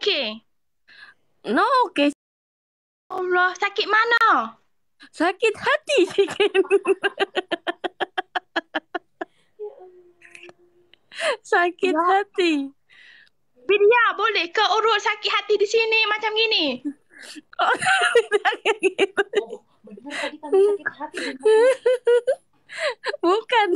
Okay, No okay. Allah, sakit mana? Sakit hati si ya Sakit ya. hati. Bidia, boleh ke urut sakit hati di sini macam gini? Bukan.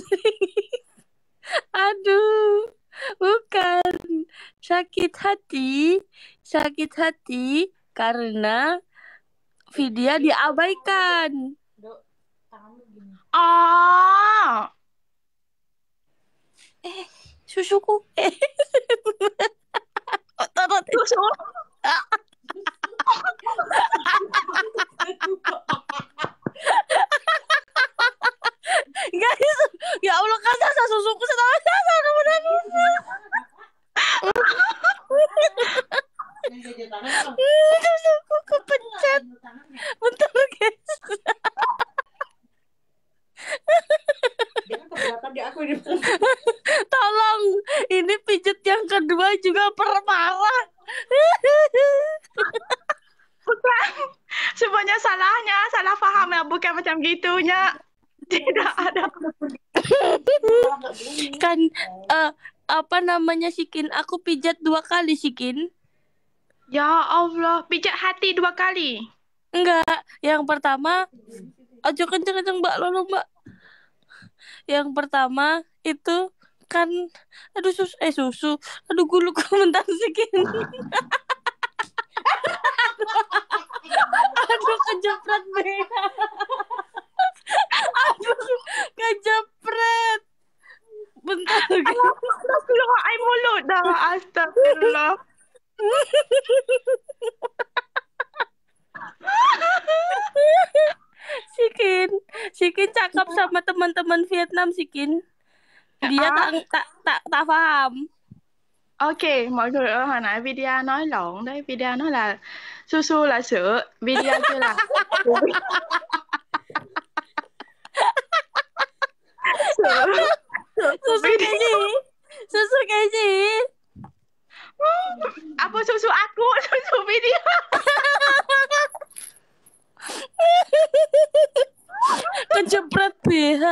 Aduh. Bukan. Sakit hati, sakit hati karena Vidya diabaikan. Ah. Eh, susuku. Eh. Susu. guys ya, ya Allah kata saya susuku saya tahu saya tahu kamu nangis susuku kepencet bentar guys aku di Tolong, ini pijat yang kedua juga perparah. Bukan, semuanya salahnya, salah paham ya, bukan macam gitunya tidak ada kan uh, apa namanya sikin aku pijat dua kali sikin ya allah pijat hati dua kali enggak yang pertama ojo kenceng kenceng mbak lalu mbak yang pertama itu kan aduh susu eh susu aduh gulu komentar sikin aduh kejepret be Aduh, kejepret. Bentar. Astagfirullahaladzim mulut dah. Astagfirullah. Sikin, Sikin cakap sama teman-teman Vietnam Sikin. Dia à. tak tak tak tak faham. Ok, mọi người ơi, hồi nãy video nói lộn đấy, video nói là su su là sữa, video kia là susu keju susu keju apa susu aku susu video kejepret BH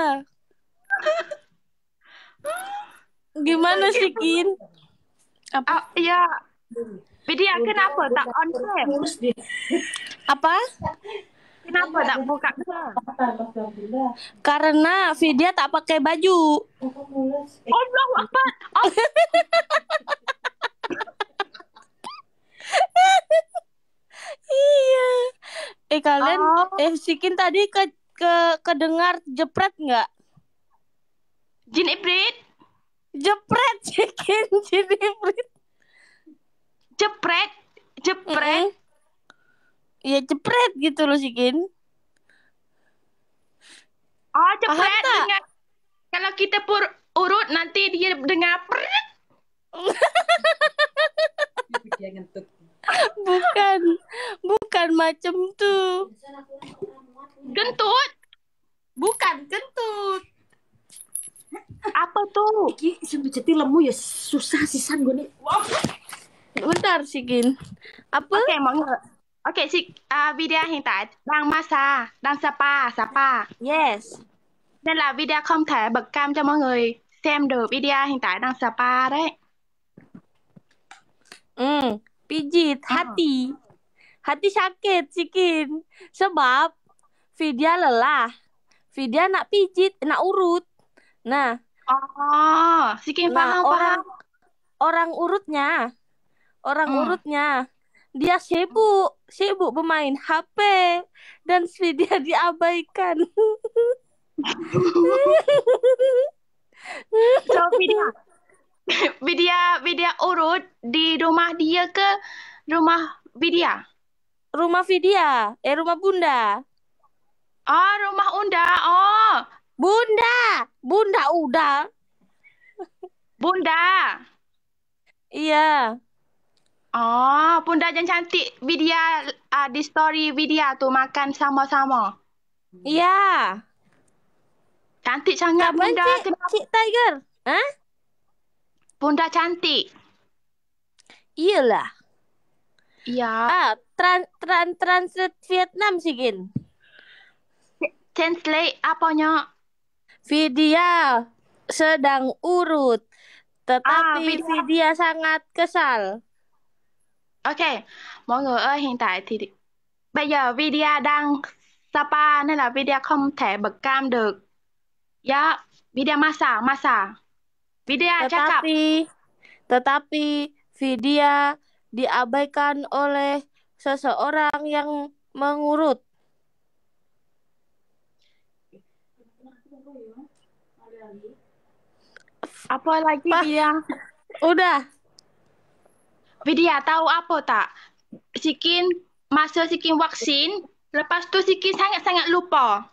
gimana sih Kin ah, iya. apa oh, ya Bidi akan apa tak on cam apa kenapa iya, tak buka? Karena Vidya tak pakai baju. Allah eh. oh, apa? Oh. iya. Eh kalian, oh. eh Sikin tadi ke ke kedengar jepret nggak? Jin Ibrit. Jepret Sikin Jin Ibrit. Jepret, jepret. Mm Iya cepret gitu loh Sikin. Oh cepret kalau kita pur urut nanti dia dengar perut. bukan bukan macam tuh gentut bukan gentut apa tuh Iki sumpah jadi lemu ya susah sisan gue nih bentar Sigin apa Oke, okay, emang Ok chị, à, Vida hiện tại đang massage, đang spa, spa. Yes. Nên là video không thể bật cam cho mọi người xem được video hiện tại đang spa đấy. Ừ, PG hati. Oh. Hati sakit cikin. Sebab Vidya lelah. video nak pijit, nak urut. Nah. Oh, cikin nah, paham, orang, paham. Orang urutnya. Orang hmm. Ừ. urutnya dia sibuk, sibuk bermain HP dan Sri dia diabaikan. so, Vidya. Vidya, Vidya urut di rumah dia ke rumah Vidya? Rumah Vidya, eh rumah Bunda. Ah, oh, rumah Unda. Oh, Bunda, Bunda udah. Bunda. Iya. yeah. Oh, bunda yang cantik Vidya uh, di story Vidya tu makan sama-sama. Ya. Cantik sangat tak bunda. Cantik Kenapa? cik Tiger. Ha? Bunda cantik. Iyalah. Ya. Ah, tran tran transit Vietnam sih Translate apa apanya? Vidya sedang urut. Ah, Tetapi ah, Vidya sangat kesal. Ok, mọi người ơi, hiện tại thì bây giờ video đang Sapa nên là video không thể bật cam được. Yeah, dạ, video masa, masa. Video cakap. Tetapi, tetapi video diabaikan oleh seseorang yang mengurut. Apa lagi Pas, dia? Udah. Widya tahu apa tak? Sikin masa sikin vaksin, lepas tu sikin sangat-sangat lupa.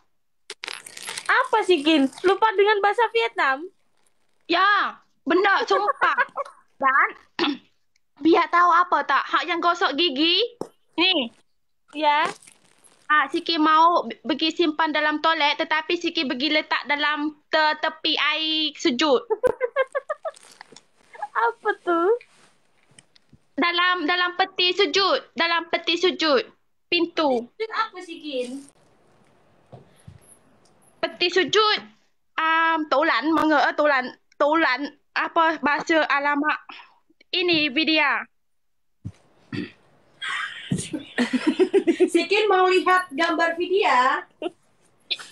Apa sikin? Lupa dengan bahasa Vietnam? Ya, benda sumpah. Dan biar tahu apa tak? Hak yang gosok gigi ni. Ya. Ah, Siki mau pergi simpan dalam toilet tetapi Siki pergi letak dalam te tepi air sejuk. apa tu? dalam dalam peti sujud, dalam peti sujud. Pintu. Sujud apa sih, Peti sujud. Um, tolan, mengge, eh, tolan, tolan. Apa bahasa alamak? Ini video. Sikin mau lihat gambar video.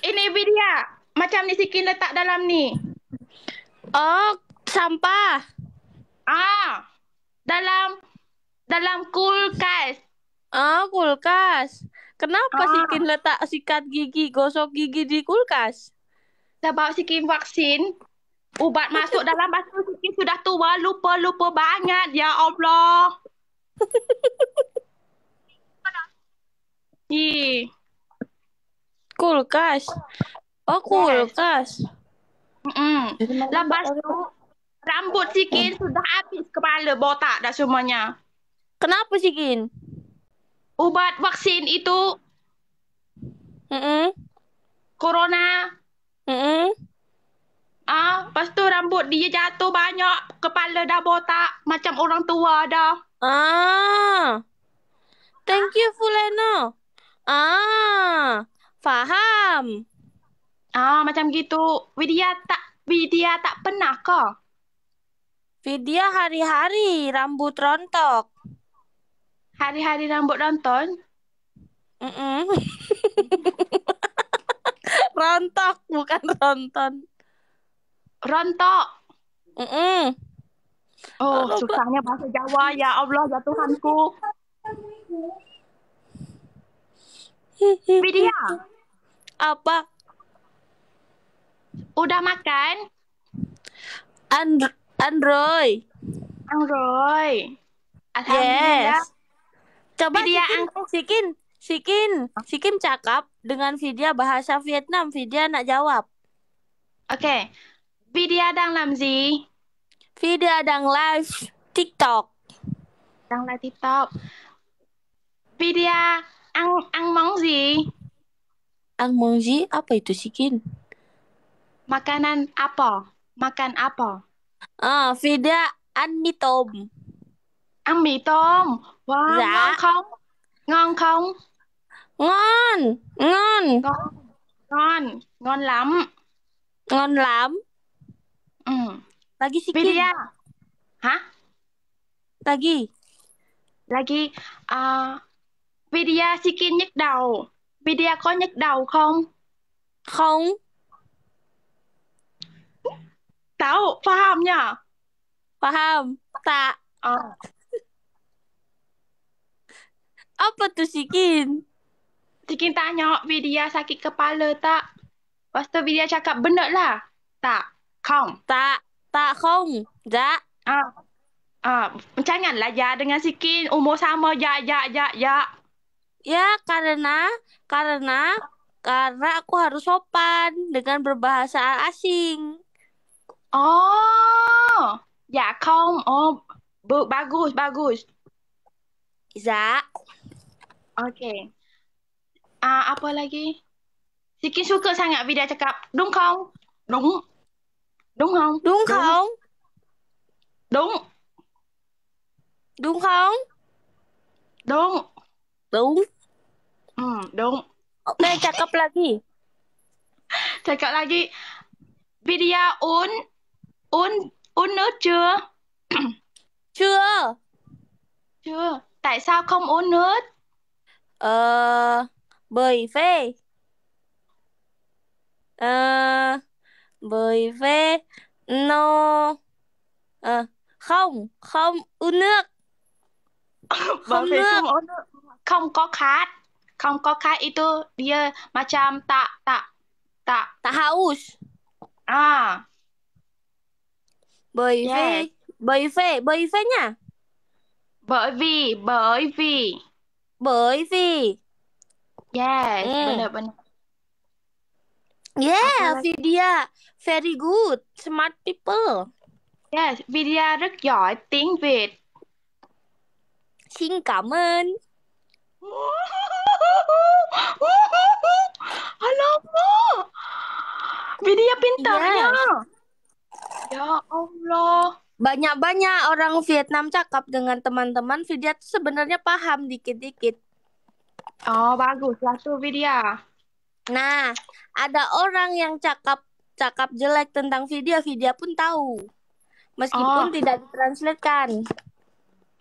Ini video. Macam ni Sikin letak dalam ni. Oh, sampah. Ah. Dalam dalam kulkas. Ah, kulkas. Kenapa ah. Sikin letak sikat gigi, gosok gigi di kulkas? dah bawa Sikin vaksin, ubat masuk dalam masa Sikin sudah tua, lupa-lupa banyak. Ya Allah. Hi. Kulkas. Oh, kulkas. Mm. Lepas tu, rambut sikit hmm. sudah habis kepala botak dah semuanya. Kenapa sih, Gin? Obat vaksin itu Mm-mm. Corona. Mm-mm. Ah, lepas tu rambut dia jatuh banyak, kepala dah botak macam orang tua dah. Ah. Thank ah. you Fulena. Ah. Faham. Ah, macam gitu. Widya tak Widya tak pernah ke? Widya hari-hari rambut rontok. hari-hari rambut nonton? rontok bukan rontok. Rontok. Mm -mm. Oh, oh susahnya bahasa Jawa ya Allah ya Tuhanku. Widya. Apa? Udah makan? And Android. Android. Alhamdulillah. Yes. Coba dia Sikin, ang... Eh, Sikin, Sikin, Sikin cakap dengan Vidya bahasa Vietnam. Vidya nak jawab. Oke. Okay. Vidya dang lam zi. Vidya dang live TikTok. Dang live TikTok. Vidya ang ang mong zi. Ang mong zi Apa itu Sikin? Makanan apa? Makan apa? Ah, Vidya an mì tom. ăn mì tôm wow Dạ. ngon không ngon không Ngon, ngon, ngon ngon lắm ngon lắm. ừ. Lagi sikit. Vidya hả Lagi. Lagi à, ờ, Vidya Sikin nhức đầu video có nhức đầu không Không, Tao paham nhở Faham? Tak. Ờ Apa tu Sikin? Sikin tanya Vidya sakit kepala tak? Lepas tu Vidya cakap benar lah. Tak. Kong. Tak. Tak kong. Tak. Ah. Ah. Janganlah ya dengan Sikin. Umur sama. Ya, ya, ya, ya. Ya, karena... Karena... Karena aku harus sopan dengan berbahasa asing. Oh. Ya, kong. Oh. Bagus, bagus. Zak. Ya. Okay. Ah, apa lagi? Sikin suka sangat Vida cakap. Đúng không? Đúng. Đúng không? Đúng, không? Đúng. Đúng không? Đúng. Đúng. Ừ, đúng. Ok, cakap lagi. Cakap lagi. Vidya uống uống uống nước chưa? chưa. Chưa. Tại sao không uống nước? ờ bởi vì, ờ bởi vì no ờ không không u vâng, nước không nước không có khát không có khát itu dia macam tak tak tak tak haus à bởi vì bởi vì bởi vì nhá bởi vì bởi vì Bởi vì Yes, benar-benar. Yeah, Vidya very good, smart people. Yes, Vidya rất giỏi tiếng Việt. Xin cảm ơn. Hello, mo. Vidya pintar yeah. ya. Ya Allah. banyak-banyak orang Vietnam cakap dengan teman-teman Vidya tuh sebenarnya paham dikit-dikit. Oh, bagus lah tuh Vidya. Nah, ada orang yang cakap cakap jelek tentang Vidya, Vidya pun tahu. Meskipun oh. tidak ditranslatekan.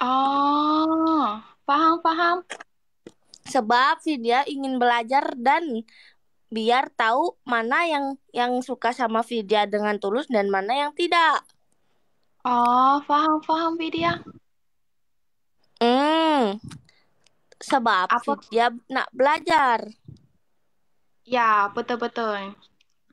Oh, paham paham. Sebab Vidya ingin belajar dan biar tahu mana yang yang suka sama Vidya dengan tulus dan mana yang tidak. Oh, faham faham video. Hmm. Sebab apa? dia nak belajar. Ya, betul-betul.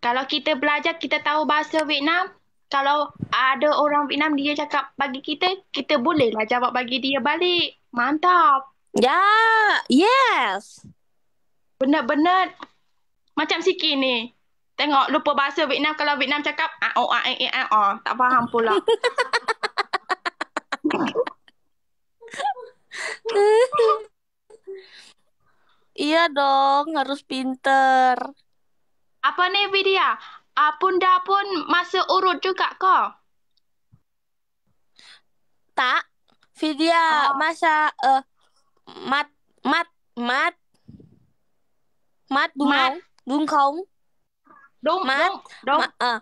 Kalau kita belajar, kita tahu bahasa Vietnam. Kalau ada orang Vietnam, dia cakap bagi kita, kita bolehlah jawab bagi dia balik. Mantap. Ya, yes. Benar-benar macam sikit ni. Tengok lupa bahasa Vietnam kalau Vietnam cakap a o a e e a o tak faham pula. iya dong harus pinter. Apa ni Apun Apunda ah, pun masa urut juga ko? Tak. Vidia oh. masa uh, mat mat mat mat bungkong. đúng Má, đúng đúng mà, à,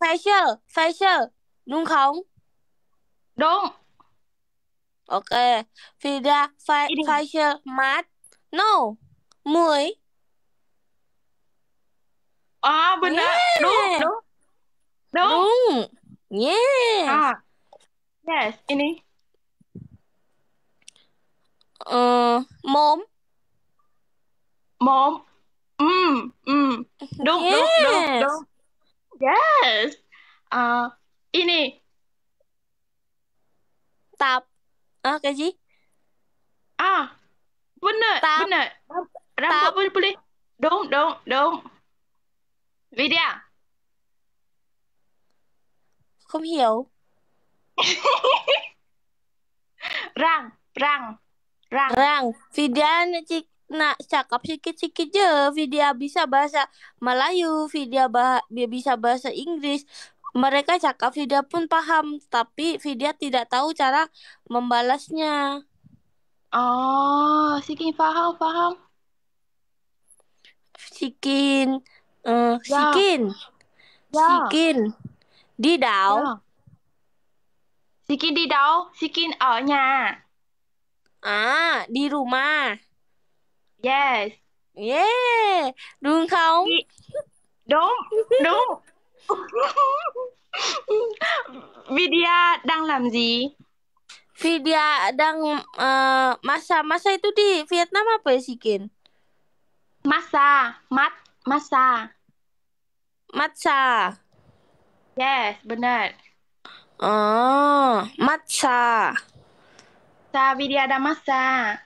facial facial đúng không đúng ok vida fa, facial mask no mười à ờ, benar yeah. đúng đúng đúng đúng yes à. yes ini uh, ờ, mồm mồm mm, mm. Don't, yes. don't, don't, don't. Yes. Uh, ini. Tap. Ah, kaji. Ah, benar, Tap. benar. Rambut Tap. pun boleh. Dong, dong, dong. Vidya. Không hiểu. rang, rang, rang. Rang, Vidya nè chị. Nah, cakap sikit-sikit je. Vidya bisa bahasa Melayu, Vidya bah bisa bahasa Inggris. Mereka cakap Vidya pun paham, tapi Vidya tidak tahu cara membalasnya. Oh, Sikin paham, paham. Sikin, uh, ya. Sikin, ya. Sikin, di dao. Ya. Sikin di dao, Sikin oh nya. Ah, di rumah. Yes. Yeah. Đúng không? Đúng. Đúng. Vidya đang làm gì? Vidya đang uh, masa masa itu di Vietnam apa sih ya, sih Masa, mat, masa. matsa. Yes, benar. Oh, matsa. Sa Vidya ada masa.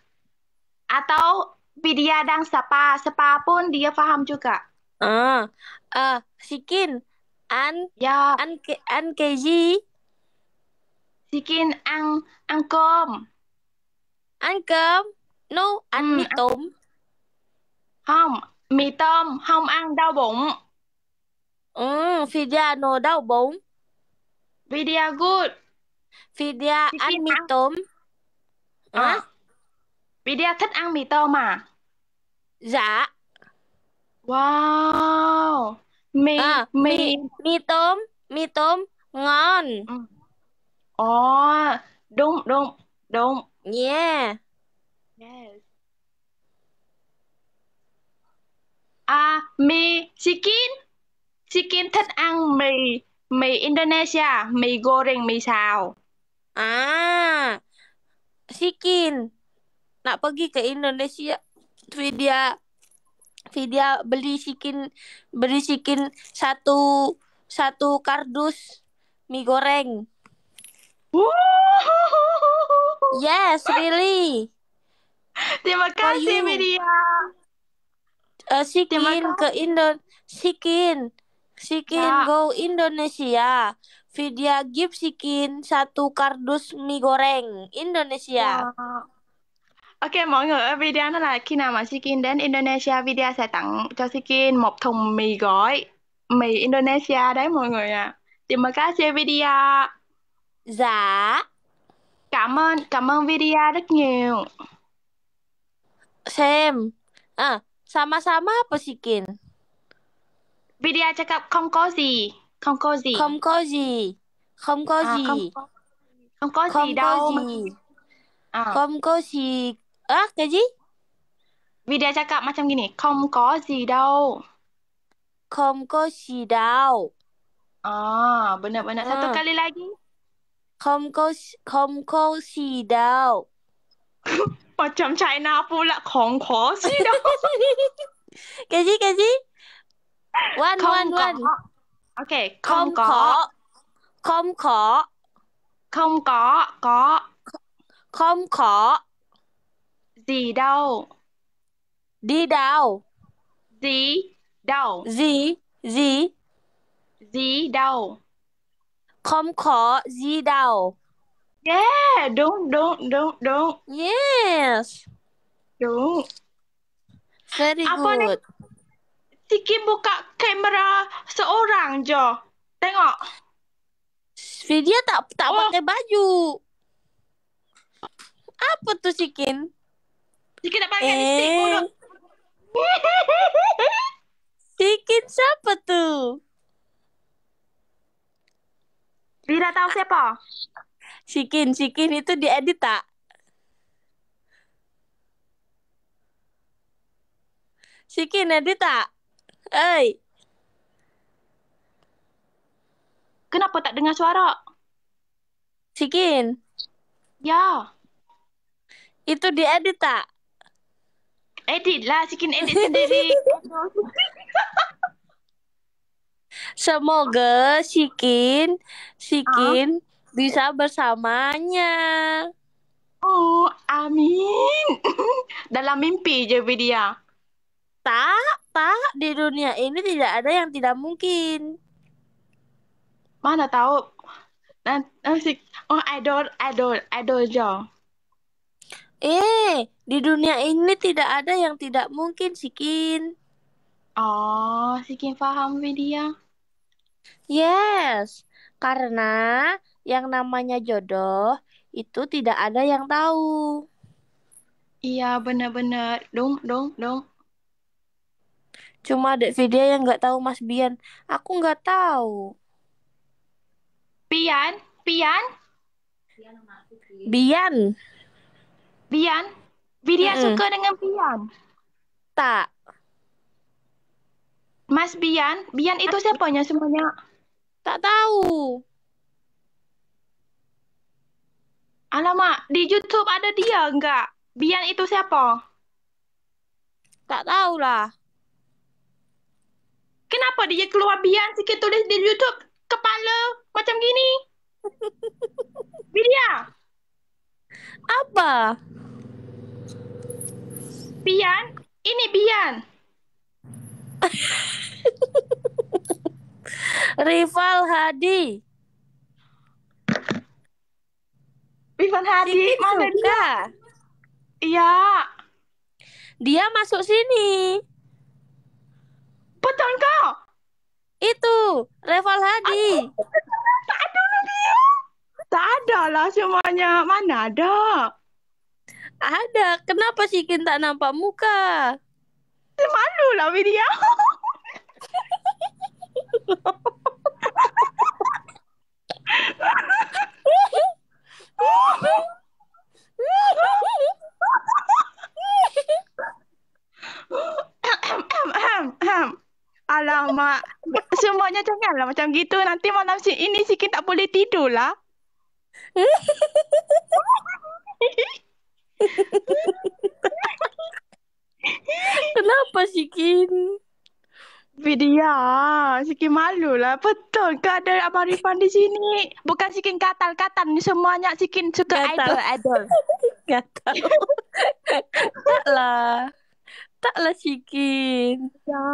Atau Widya đang spa, spa pun dia paham juga. Ah, uh, sikin an ya an ke, an cái Sikin ăn ăn cơm. Ăn cơm? No, ăn ừ, mì tôm. Không, mì tôm không ăn đau bụng. Ừ, Vidya no đau bụng. Vidya good. Vidya ăn mì tôm. À. Vidya thích ăn mì tôm à? Dạ. Wow. Mì à, mì mì, tôm, mì tôm ngon. Ừ. Ồ, oh, đúng đúng đúng. Yeah. Yes. À, mì chicken. Chicken thích ăn mì mì Indonesia, mì goreng, mì xào. À, chicken. Nak pergi ke Indonesia. Vidya Vidya beli sikin satu satu kardus mie goreng. Yes, really. Terima kasih, Vidya. Uh, eh, sikin ke Indo, sikin, sikin ya. go Indonesia. Vidya give sikin satu kardus mie goreng Indonesia. Ya. Ok mọi người video nó là khi nào mà Sikin đến Indonesia video sẽ tặng cho Sikin một thùng mì gói mì Indonesia đấy mọi người ạ. À. Terima kasih video. Dạ. Cảm ơn cảm ơn video rất nhiều. Xem. À, sama-sama apa Sikin? Video cakap không có gì, không có gì. Không có gì. Không có à, gì. Không có, không có gì không đâu. Có gì. À. Không có gì Ơ, cái gì? Vì dia cakap macam gini, không có gì đâu. Không có gì đâu. Ah, ờ, benar-benar. Satu Hmm. À. kali lagi. Không có không có gì đâu. Macam China pula, không có gì đâu. Cái gì? Cái gì? One one có. one. Ok, không Không có. có. Không có. Không có, có. Không có. Gì đâu? Đi đâu? Gì đâu? Gì? Gì? Gì đâu? Không có gì đâu. Yeah, đúng, đúng, đúng, đúng. Yes. Đúng. Very Apa à, good. Ni? buka kamera seorang jo, Tengok. video tak tak oh. pakai baju. Apa tu Sikin? Jika nak pakai eh. lipstick mulut. Sikit siapa tu? Dia tahu siapa? Sikin, Sikin itu diedit tak? Sikin edit tak? Hei. Kenapa tak dengar suara? Sikin. Ya. Itu diedit tak? edit lah Cikin edit sendiri semoga Sikin Sikin oh. bisa bersamanya oh amin dalam mimpi jadi dia tak tak di dunia ini tidak ada yang tidak mungkin mana tahu nanti oh idol idol idol jo eh di dunia ini tidak ada yang tidak mungkin, Sikin. Oh, Sikin paham media Yes, karena yang namanya jodoh itu tidak ada yang tahu. Iya, benar-benar. Dong, dong, dong. Cuma ada video yang nggak tahu Mas Bian. Aku nggak tahu. Bian, Bian. Bian. Bian. Bidia mm-hmm. suka dengan Bian? Tak. Mas Bian, Bian itu siapanya semuanya? Tak tahu. Alamak, di YouTube ada dia enggak? Bian itu siapa? Tak tahulah. Kenapa dia keluar Bian sikit tulis di YouTube kepala macam gini? Bidia. Apa? Bian, ini Bian. Rival Hadi. Rival Hadi, sini mana juga. dia? Iya. Dia masuk sini. Betul kau. Itu, Rival Hadi. Aduh, ada lah dia. Tak ada lah semuanya. Mana ada? ada. Kenapa sih Kin tak nampak muka? Malu lah video. Alamak. Semuanya janganlah macam gitu. Nanti malam si ini sikit tak boleh tidur lah. Kenapa Sikin? Video Sikin malu lah Betul ke ada Abang Rifan di sini Bukan Sikin katal-katal Ni semuanya Sikin suka idol idol Gatal Tak Taklah Sikin. Tak. Ya,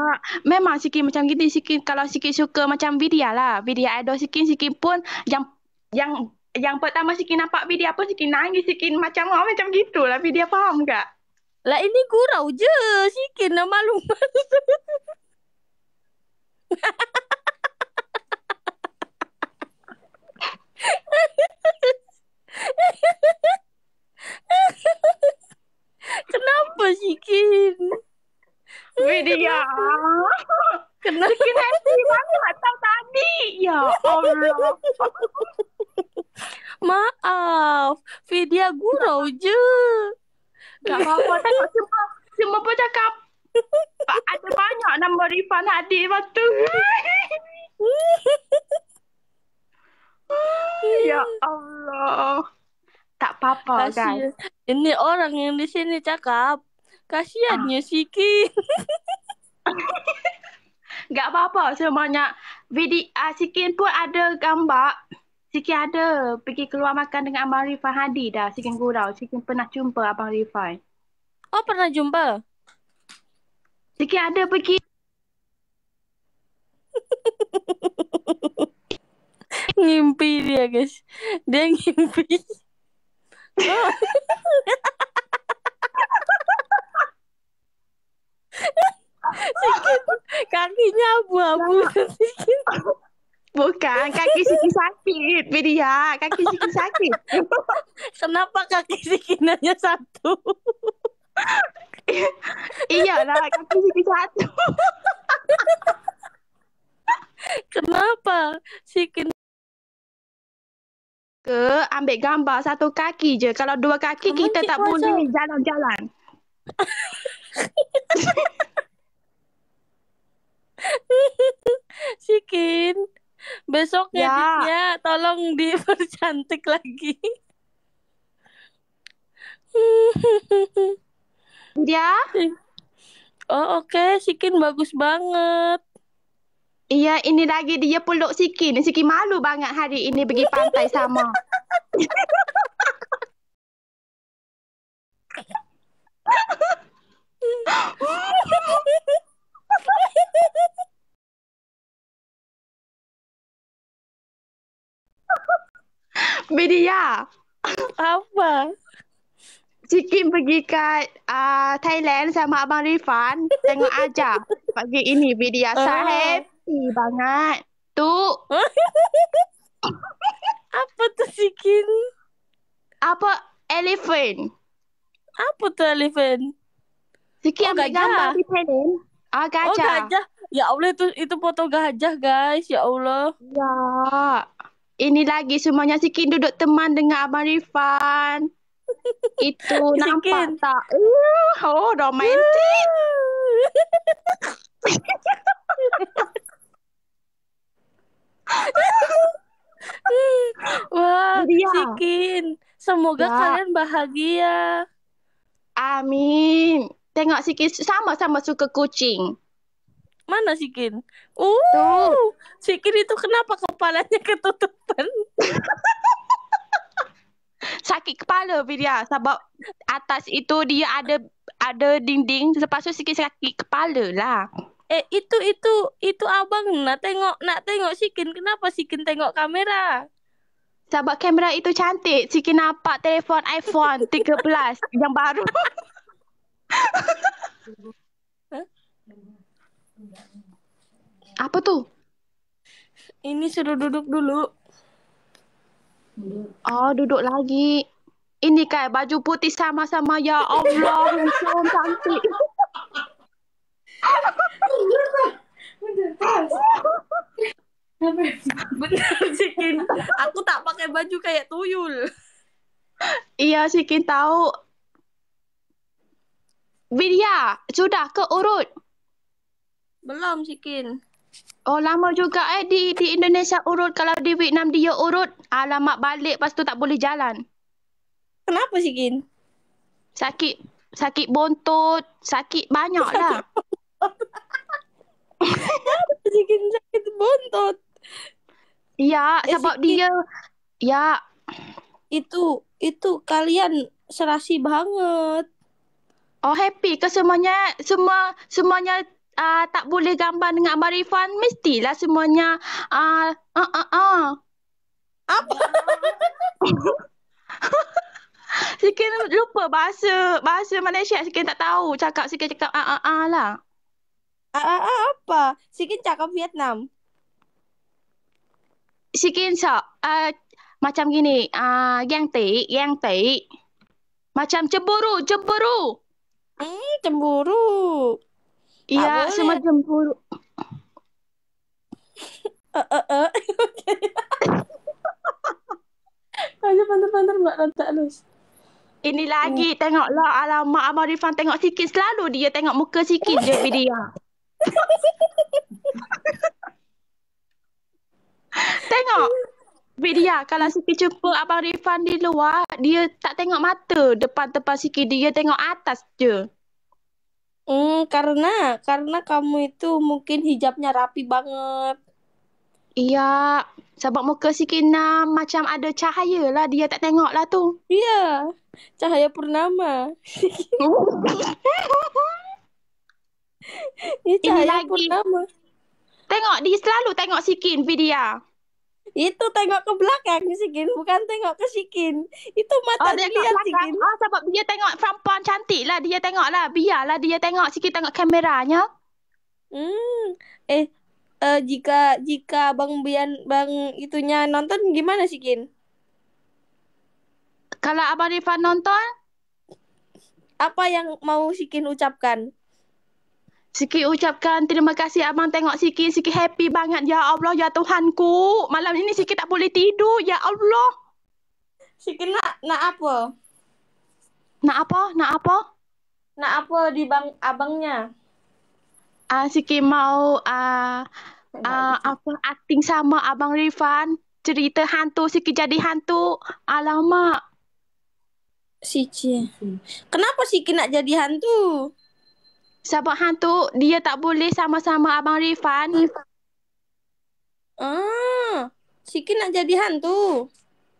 memang Sikin macam gini. Sikin kalau Sikin suka macam Vidya lah. Vidya idol Sikin. Sikin pun yang yang yang pertama Siki nampak video apa Siki nangis Siki macam oh, macam gitu lah video faham tak? Lah ini gurau je Siki nak malu Kenapa Sikin? Video. Ah. Kenapa? Sikin happy banget tau tadi. Ya Allah. Maaf, video guru je. Tak apa-apa, tengok semua, semua pun cakap. Ada banyak nama Rifan adik waktu. ya Allah. Tak apa-apa guys. Ini orang yang di sini cakap. Kasiannya ah. Siki. Gak apa-apa semuanya. video uh, ah, Sikin pun ada gambar. Sikit ada pergi keluar makan dengan Abang Rifai Hadi dah. Sikit gurau. Sikit pernah jumpa Abang Rifai. Oh, pernah jumpa? Sikit ada pergi. ngimpi dia, guys. Dia ngimpi. Sikit kakinya abu-abu. Sikit. Bukan, kaki sikit sakit, Bidia. Ya, kaki sikit sakit. Kenapa kaki sikit nanya satu? iya lah, kaki sikit satu. Kenapa sikit ke ambil gambar satu kaki je. Kalau dua kaki, Memang kita tak boleh macam... jalan-jalan. Sikin. Besok ya. editnya tolong dipercantik lagi. ya. Oh oke, okay. Sikin bagus banget. Iya, ini lagi dia peluk Sikin. Sikin malu banget hari ini pergi pantai sama. Media. Apa? Cikin pergi kat uh, Thailand sama Abang Rifan. Tengok aja. Pagi ini Media uh. Ah. sangat happy banget. Tu. Apa tu Cikin? Apa? Elephant. Apa tu elephant? Cikin oh, ambil gambar di Thailand. Ah, oh, gajah. Oh, gajah. Ya Allah, itu, itu foto gajah, guys. Ya Allah. Ya ini lagi semuanya Sikin duduk teman dengan Abang Rifan. Itu nampak Sikin. tak? Uh, oh, romantik. Wah, wow, ya. Sikin. Semoga ya. kalian bahagia. Amin. Tengok Sikin sama-sama suka kucing. Mana si Kin? Uh, oh. si Kin itu kenapa kepalanya ketutupan? Sakit kepala, Vidya. Sebab atas itu dia ada ada dinding. Lepas tu sikit sakit kepala lah. Eh, itu, itu, itu abang nak tengok, nak tengok Sikin. Kenapa Sikin tengok kamera? Sebab kamera itu cantik. Sikin nampak telefon iPhone 13 yang baru. Apa tuh? Ini suruh duduk dulu. Oh, duduk lagi. Ini kayak baju putih sama-sama ya Allah. so cantik. Bener sih Kin, aku tak pakai baju kayak tuyul. Iya sih Kin tahu. Widya, sudah ke urut. Belum sih Kin. Oh lama juga eh di di Indonesia urut kalau di Vietnam dia urut. Alamak balik lepas tu tak boleh jalan. Kenapa sih Gin? Sakit sakit bontot, sakit banyak lah. Kenapa sih Gin sakit bontot? Ya, eh, sebab eh, dia ya itu itu kalian serasi banget. Oh happy ke semuanya semua semuanya uh, tak boleh gambar dengan Abang Rifan mestilah semuanya ah ah ah. ah. Apa? Sikit lupa bahasa bahasa Malaysia sikit tak tahu cakap sikit cakap ah ah ah lah. Ah ah, ah apa? Sikit cakap Vietnam. Sikit sok uh, macam gini ah uh, yang tei yang tei. Macam cemburu cemburu. Eh cemburu. Iya, ah, cuma cemburu. Eh, eh, eh. Okey. Kau tak lus. Ini lagi hmm. tengoklah alamak Abang Rifan tengok sikit selalu dia tengok muka sikit je video. tengok. Vidya, kalau Siki jumpa Abang Rifan di luar, dia tak tengok mata depan-depan Siki. Dia tengok atas je. Hmm, karena karena kamu itu mungkin hijabnya rapi banget. Iya, sebab muka si Kina macam ada cahaya lah dia tak tengok lah tu. Iya, cahaya purnama. Ini cahaya lagi. purnama. Tengok, dia selalu tengok si Kin, Vidya itu tengok ke belakang Sikin bukan tengok ke Sikin itu mata oh, dia lihat Sikin oh sebab dia tengok perempuan cantik lah dia tengok lah biarlah dia tengok si Sikin tengok kameranya hmm eh uh, jika jika bang Bian bang itunya nonton gimana Sikin kalau Abang Rifan nonton apa yang mau Sikin ucapkan Siki ucapkan terima kasih abang tengok Siki. Siki happy banget. Ya Allah, ya Tuhanku. Malam ini Siki tak boleh tidur. Ya Allah. Siki nak nak apa? Nak apa? Nak apa? Nak apa di bang abangnya? Ah uh, Siki mau ah uh, uh, apa acting sama abang Rifan cerita hantu Siki jadi hantu. Alamak. Siki. Kenapa Siki nak jadi hantu? Sebab hang tu dia tak boleh sama-sama abang Rifan. Ah, sikit nak jadi hantu.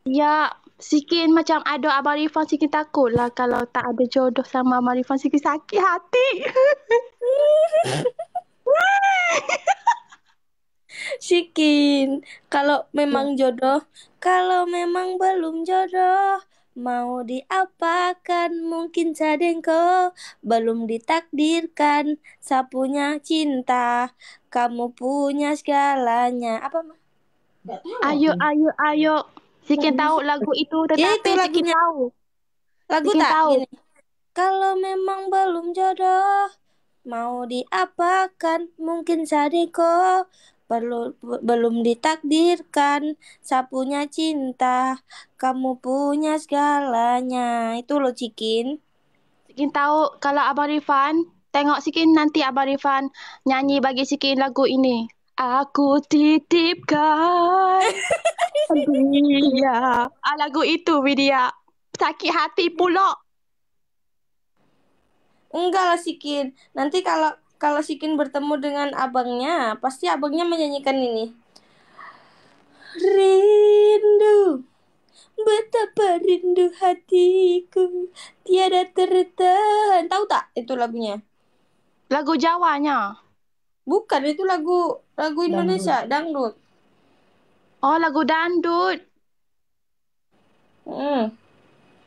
Ya, sikit macam ada abang Rifan sikit takut lah kalau tak ada jodoh sama abang Rifan sikit sakit hati. Sikin, kalau memang ya. jodoh, kalau memang belum jodoh, Mau diapakan mungkin cadengko Belum ditakdirkan sapunya cinta Kamu punya segalanya Apa mah? Ayo, ayo, ayo Sikin nah, tahu lagu itu tetapi itu lagunya. tahu Lagu Sikin tak tahu. Kalau memang belum jodoh Mau diapakan mungkin sadeko perlu belum ditakdirkan sapunya cinta kamu punya segalanya itu lo cikin cikin tahu kalau Abang Rifan tengok cikin nanti Abang Rifan nyanyi bagi cikin lagu ini Aku titipkan Widya ah, Lagu itu Widya Sakit hati pula Enggak lah cikin Nanti kalau kalau Sikin bertemu dengan abangnya, pasti abangnya menyanyikan ini. Rindu, betapa rindu hatiku, tiada tertahan. Tahu tak itu lagunya? Lagu Jawanya? Bukan, itu lagu lagu Indonesia, dangdut. dangdut. Oh, lagu dangdut. Hmm.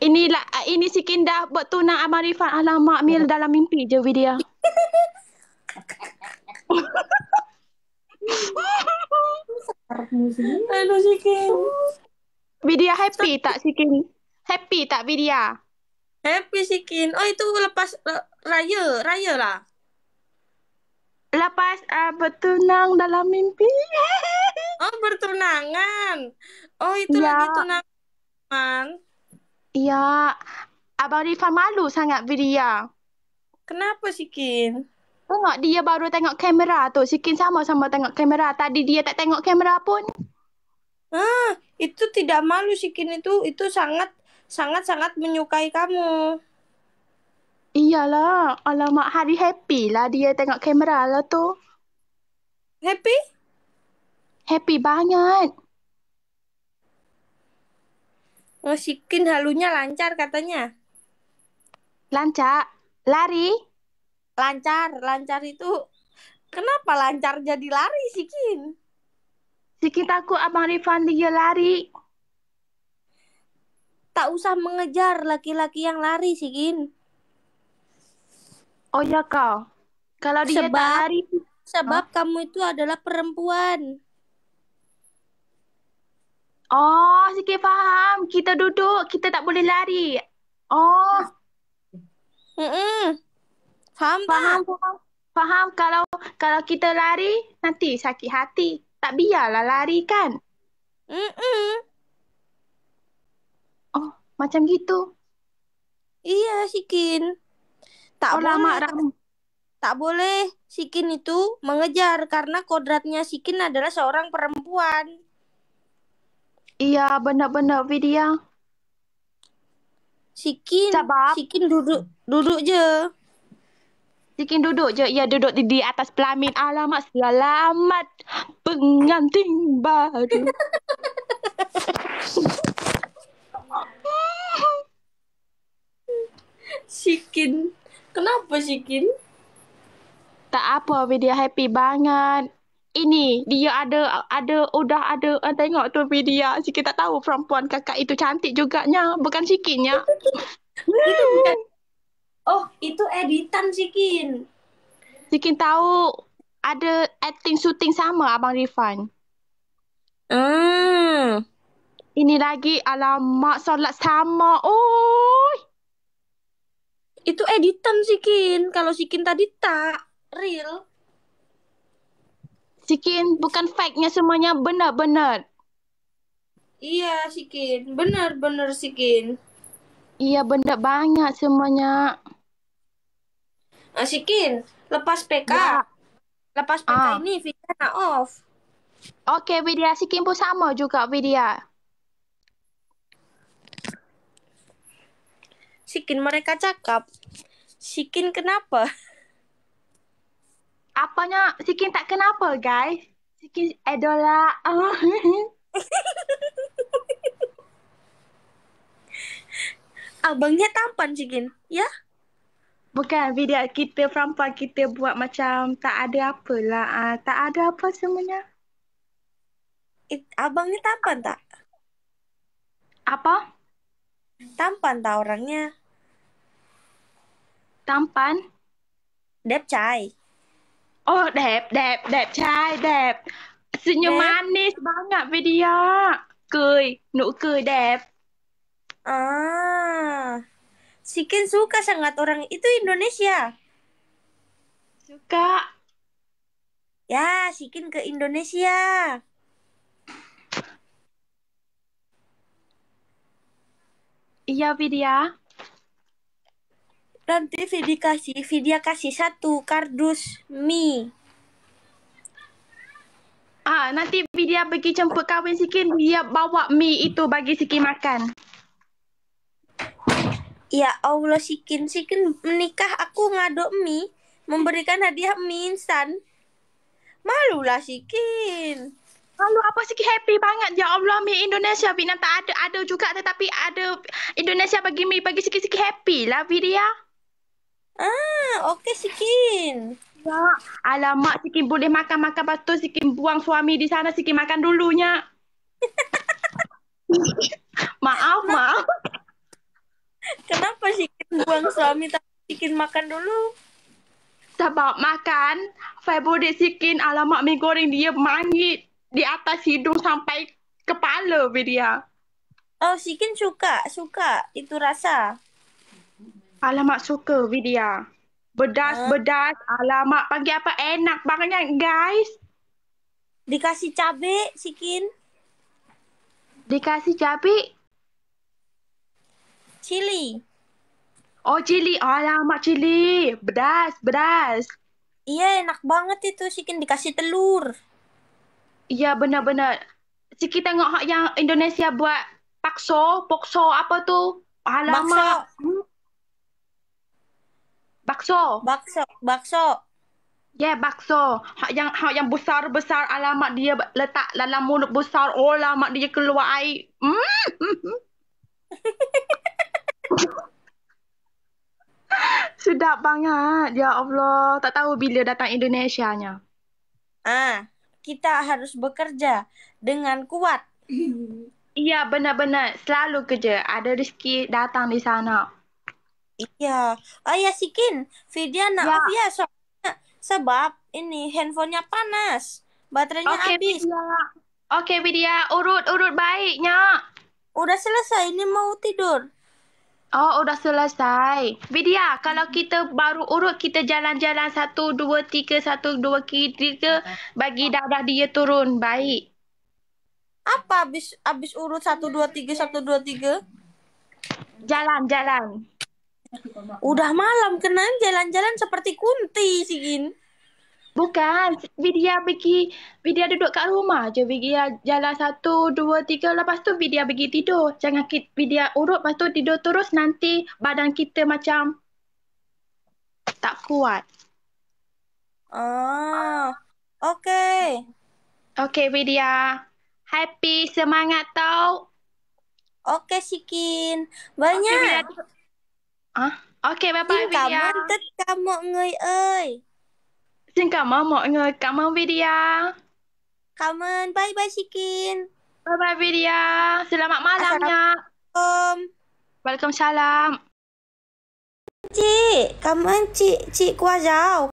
Inilah, eh, ini Sikin dah buat tunang Amarifan. Alamak, Mil, dalam mimpi je video. Hello Sikin. Vidya happy tak Sikin? Happy tak Vidya? Happy Sikin. Oh itu lepas raya, raya lah. Lepas uh, bertunang dalam mimpi. oh bertunangan. Oh itu ya. lagi tunangan. Ya. Abang Rifa malu sangat Vidya. Kenapa Sikin? Tengok dia baru tengok kamera tu. Sikin sama-sama tengok kamera. Tadi dia tak tengok kamera pun. Ah, itu tidak malu Sikin itu. Itu sangat sangat sangat menyukai kamu. Iyalah, alamak hari happy lah dia tengok kamera lah tu. Happy? Happy banget. Oh, Sikin halunya lancar katanya. Lancar? Lari? Lari? lancar lancar itu kenapa lancar jadi lari sih Kin sikit aku abang Rifan dia lari tak usah mengejar laki-laki yang lari sih Kin oh ya kau kalau dia sebab, lari sebab oh? kamu itu adalah perempuan Oh, sikit faham. Kita duduk, kita tak boleh lari. Oh. Mm -mm. Faham, faham tak? Faham, faham. Kalau kalau kita lari, nanti sakit hati. Tak biarlah lari kan? Mm-mm. Oh, macam gitu. Iya, Sikin. Tak oh, lama Tak boleh Sikin itu mengejar karena kodratnya Sikin adalah seorang perempuan. Iya, benar-benar video Sikin, Sabab. Sikin duduk duduk je. Sikin duduk je. Ya duduk di, di atas pelamin. Alamak selamat pengantin baru. Sikin, Kenapa sikin? Tak apa video happy banget. Ini dia ada ada udah ada uh, tengok tu video. Sikit tak tahu perempuan kakak itu cantik juganya, bukan sikitnya. itu bukan Oh, itu editan Sikin. Sikin tahu ada acting shooting sama Abang Rifan. Hmm. Ini lagi alamak solat sama. Oh. Itu editan Sikin. Kalau Sikin tadi tak real. Sikin bukan fake-nya semuanya benar-benar. Iya, Sikin. Benar-benar, Sikin. Iya benda banyak semuanya. Asikin, ah, lepas PK. Ya. Lepas PK ah. ini Vidya nak off. Oke, okay, Vidya Asikin pun sama juga Vidya. Sikin mereka cakap. Sikin kenapa? Apanya? Sikin tak kenapa, guys? Sikin edola. Eh, oh. Abangnya tampan cikin. Ya? Bukan video kita perempuan kita buat macam tak ada apalah. Uh, tak ada apa semuanya. It, eh, abangnya tampan tak? Apa? Tampan tak orangnya? Tampan? Dep cai. Oh, dep, dep, dep cai, dep. Senyum manis banget video. kui nu kui dep. Ah, Sikin suka sangat orang itu Indonesia. Suka. Ya, Sikin ke Indonesia. Iya, Vidya. Nanti Vidya kasih, Vidya kasih satu kardus mie. Ah, nanti Vidya pergi jemput kawin Sikin, dia bawa mie itu bagi Sikin makan. Ya Allah sikin sikin menikah aku ngadok mie memberikan hadiah mie instan. lah sikin. Malu apa sikit happy banget ya Allah mie Indonesia Vietnam tak ada ada juga tetapi ada Indonesia bagi mie bagi sikit sikit happy lah Viria Ah, okey sikin. Ya, alamak sikin boleh makan makan batu sikin buang suami di sana sikin makan dulunya. maaf, maaf. Kenapa Shikin buang suami tapi Shikin makan dulu? Sebab makan, Febo di Shikin alamak mie goreng dia mangit di atas hidung sampai kepala dia. Oh, Shikin suka, suka itu rasa. Alamak suka dia. Bedas-bedas, ah. alamak pagi apa enak banget guys. Dikasih cabai, Shikin. Dikasih cabai, Cili. Oh, cili. Alamak, cili. Pedas, pedas. Iya, enak banget itu. Sikin dikasih telur. Iya, benar-benar. Siki tengok yang Indonesia buat pakso, pokso apa tu, Alamak. Bakso. Bakso. Bakso. Ya, yeah, bakso. Hak yang hak yang besar-besar alamat dia letak dalam mulut besar. Oh, alamat dia keluar air. Mm. Sedap banget. Ya Allah, tak tahu bila datang Indonesia nya. Ah, kita harus bekerja dengan kuat. Iya, benar-benar. Selalu kerja. Ada rezeki datang di sana. Iya. Oh ya, Sikin. Vidya nak ya. ya soalnya, sebab ini handphonenya panas. Baterainya okay, habis. Oke, okay, Vidya. Urut-urut baiknya. Udah selesai. Ini mau tidur. Oh, sudah oh, selesai. Vidya, kalau kita baru urut, kita jalan-jalan satu, dua, tiga, satu, dua, tiga, bagi darah dia turun. Baik. Apa habis, habis urut satu, dua, tiga, satu, dua, tiga? Jalan, jalan. Udah malam, kenan jalan-jalan seperti kunti, Sigin. Bukan. Vidya pergi. Vidya duduk kat rumah je. Vidya jalan satu, dua, tiga. Lepas tu Vidya pergi tidur. Jangan Vidya urut. Lepas tu tidur terus. Nanti badan kita macam tak kuat. Ah, oh. okay. Okay, Vidya. Happy, semangat tau. Okay, Sikin. Banyak. Okay, Vidya. Ah? Okay, bye-bye, Vidya. Kamu tetap mau oi. Xin cảm ơn mọi người. Cảm ơn Vidya. Cảm ơn. Bye bye Chikin. Bye bye Vidya. Selamat malam nha. Assalamualaikum. Waalaikumsalam. Chị, cảm ơn chị, chị qua giáo.